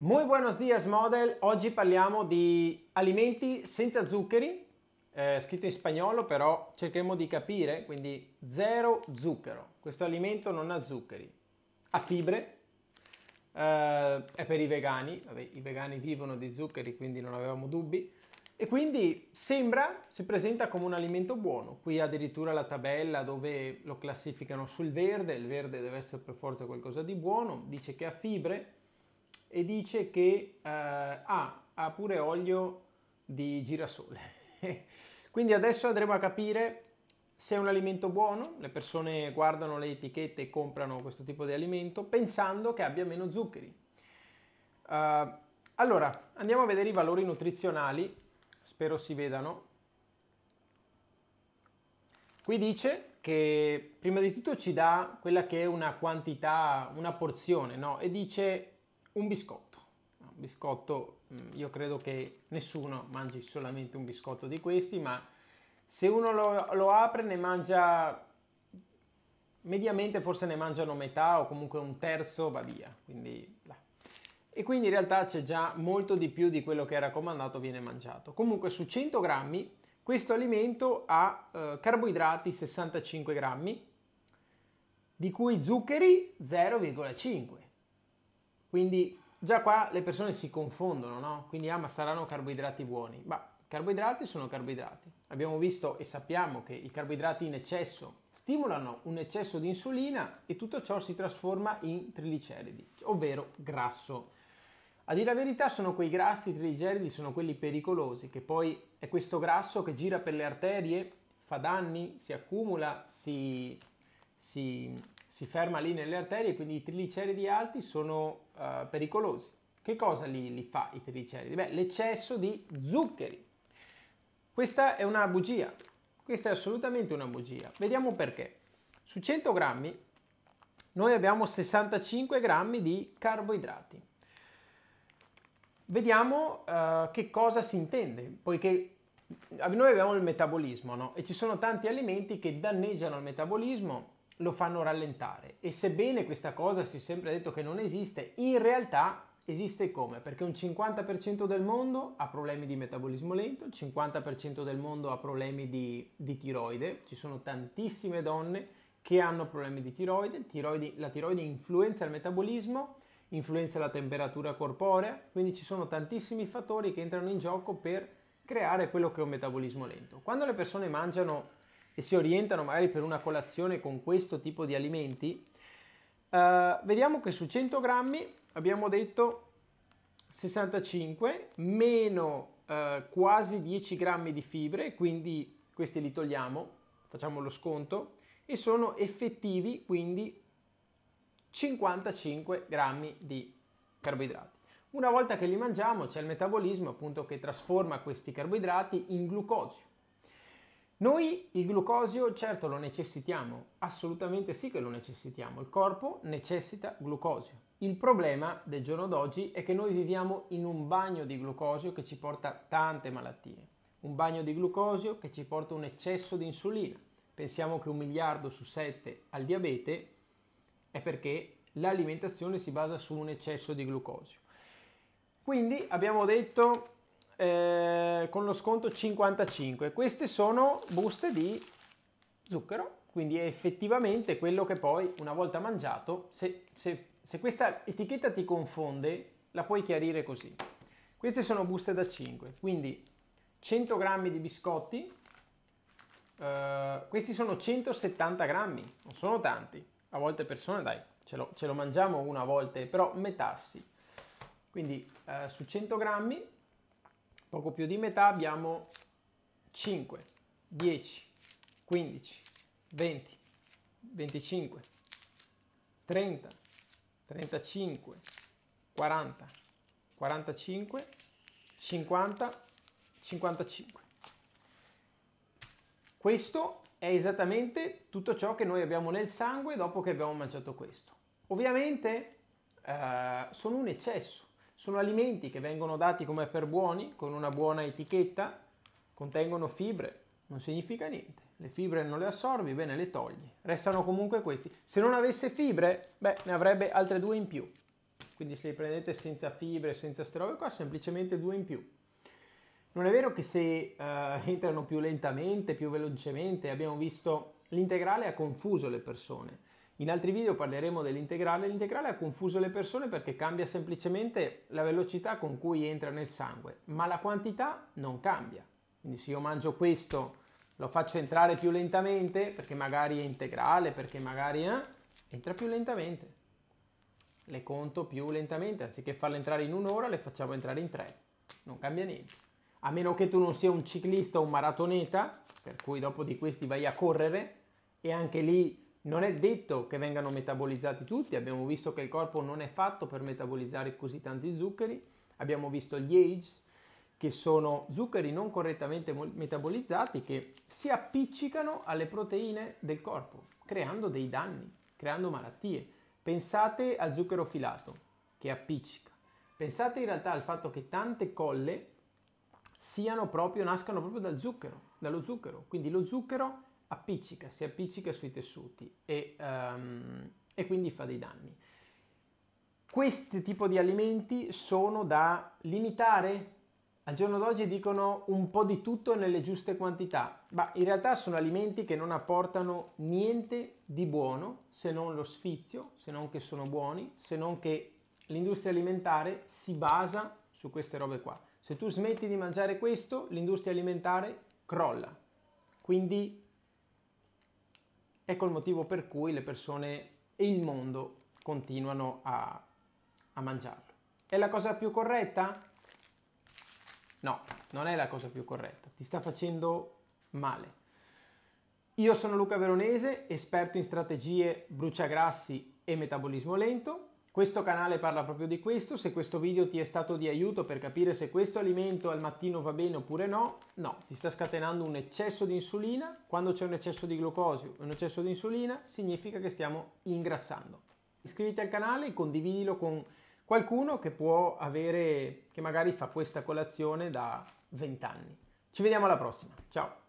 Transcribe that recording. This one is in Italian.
Muy buenos días model, oggi parliamo di alimenti senza zuccheri, eh, scritto in spagnolo però cercheremo di capire, quindi zero zucchero, questo alimento non ha zuccheri, ha fibre, eh, è per i vegani, Vabbè, i vegani vivono di zuccheri quindi non avevamo dubbi, e quindi sembra, si presenta come un alimento buono, qui addirittura la tabella dove lo classificano sul verde, il verde deve essere per forza qualcosa di buono, dice che ha fibre, e dice che eh, ah, ha pure olio di girasole. Quindi adesso andremo a capire se è un alimento buono, le persone guardano le etichette e comprano questo tipo di alimento pensando che abbia meno zuccheri. Uh, allora, andiamo a vedere i valori nutrizionali, spero si vedano. Qui dice che prima di tutto ci dà quella che è una quantità, una porzione, no? E dice un biscotto. Un biscotto, mm, io credo che nessuno mangi solamente un biscotto di questi, ma se uno lo, lo apre ne mangia mediamente forse ne mangiano metà o comunque un terzo va via. Quindi, e quindi in realtà c'è già molto di più di quello che è raccomandato viene mangiato. Comunque su 100 grammi questo alimento ha eh, carboidrati 65 grammi, di cui zuccheri 0,5. Quindi già qua le persone si confondono, no? Quindi, ah, ma saranno carboidrati buoni. Ma carboidrati sono carboidrati. Abbiamo visto e sappiamo che i carboidrati in eccesso stimolano un eccesso di insulina e tutto ciò si trasforma in trigliceridi, ovvero grasso. A dire la verità sono quei grassi, i trigliceridi sono quelli pericolosi, che poi è questo grasso che gira per le arterie, fa danni, si accumula, si, si si ferma lì nelle arterie, quindi i trigliceridi alti sono eh, pericolosi. Che cosa li, li fa i trigliceridi? Beh, l'eccesso di zuccheri. Questa è una bugia, questa è assolutamente una bugia. Vediamo perché. Su 100 grammi noi abbiamo 65 grammi di carboidrati. Vediamo eh, che cosa si intende, poiché noi abbiamo il metabolismo no? e ci sono tanti alimenti che danneggiano il metabolismo lo fanno rallentare. E sebbene questa cosa si è sempre detto che non esiste, in realtà esiste come? Perché un 50% del mondo ha problemi di metabolismo lento, il 50% del mondo ha problemi di, di, tiroide, ci sono tantissime donne che hanno problemi di tiroide, tiroide la tiroide influenza il metabolismo, influenza la temperatura corporea, quindi ci sono tantissimi fattori che entrano in gioco per creare quello che è un metabolismo lento. Quando le persone mangiano e si orientano magari per una colazione con questo tipo di alimenti, eh, vediamo che su 100 grammi abbiamo detto 65 meno eh, quasi 10 grammi di fibre, quindi questi li togliamo, facciamo lo sconto, e sono effettivi quindi 55 grammi di carboidrati. Una volta che li mangiamo c'è il metabolismo appunto che trasforma questi carboidrati in glucosio noi il glucosio certo lo necessitiamo, assolutamente sì che lo necessitiamo, il corpo necessita glucosio. Il problema del giorno d'oggi è che noi viviamo in un bagno di glucosio che ci porta tante malattie, un bagno di glucosio che ci porta un eccesso di insulina. Pensiamo che un miliardo su sette al diabete è perché l'alimentazione si basa su un eccesso di glucosio. Quindi abbiamo detto eh, con lo sconto 55. Queste sono buste di zucchero, quindi è effettivamente quello che poi una volta mangiato, se, se, se questa etichetta ti confonde, la puoi chiarire così. Queste sono buste da 5, quindi 100 grammi di biscotti, Uh, questi sono 170 grammi, non sono tanti. A volte persone, dai, ce lo, ce lo mangiamo una volta, però metà sì. Quindi uh, su 100 grammi poco più di metà abbiamo 5, 10, 15, 20, 25, 30, 35, 40, 45, 50, 55. Questo è esattamente tutto ciò che noi abbiamo nel sangue dopo che abbiamo mangiato questo. Ovviamente eh, sono un eccesso, sono alimenti che vengono dati come per buoni, con una buona etichetta, contengono fibre, non significa niente. Le fibre non le assorbi, bene le togli. Restano comunque questi. Se non avesse fibre, beh, ne avrebbe altre due in più. Quindi se li prendete senza fibre, senza queste qua, semplicemente due in più. Non è vero che se uh, entrano più lentamente, più velocemente, abbiamo visto l'integrale ha confuso le persone. In altri video parleremo dell'integrale. L'integrale ha confuso le persone perché cambia semplicemente la velocità con cui entra nel sangue, ma la quantità non cambia. Quindi se io mangio questo, lo faccio entrare più lentamente, perché magari è integrale, perché magari eh, entra più lentamente. Le conto più lentamente, anziché farle entrare in un'ora, le facciamo entrare in tre. Non cambia niente. A meno che tu non sia un ciclista o un maratoneta, per cui dopo di questi vai a correre, e anche lì non è detto che vengano metabolizzati tutti, abbiamo visto che il corpo non è fatto per metabolizzare così tanti zuccheri, abbiamo visto gli AIDS, che sono zuccheri non correttamente metabolizzati che si appiccicano alle proteine del corpo, creando dei danni, creando malattie. Pensate al zucchero filato che appiccica. Pensate in realtà al fatto che tante colle siano proprio, nascano proprio dal zucchero, dallo zucchero. Quindi lo zucchero appiccica, si appiccica sui tessuti e, um, e quindi fa dei danni. Questi tipi di alimenti sono da limitare? Al giorno d'oggi dicono un po' di tutto nelle giuste quantità, ma in realtà sono alimenti che non apportano niente di buono se non lo sfizio, se non che sono buoni, se non che l'industria alimentare si basa su queste robe qua. Se tu smetti di mangiare questo, l'industria alimentare crolla. Quindi Ecco il motivo per cui le persone e il mondo continuano a, a mangiarlo. È la cosa più corretta? No, non è la cosa più corretta, ti sta facendo male. Io sono Luca Veronese, esperto in strategie bruciagrassi e metabolismo lento questo canale parla proprio di questo, se questo video ti è stato di aiuto per capire se questo alimento al mattino va bene oppure no, no, ti sta scatenando un eccesso di insulina, quando c'è un eccesso di glucosio, un eccesso di insulina, significa che stiamo ingrassando. Iscriviti al canale e condividilo con qualcuno che può avere, che magari fa questa colazione da 20 anni. Ci vediamo alla prossima, ciao!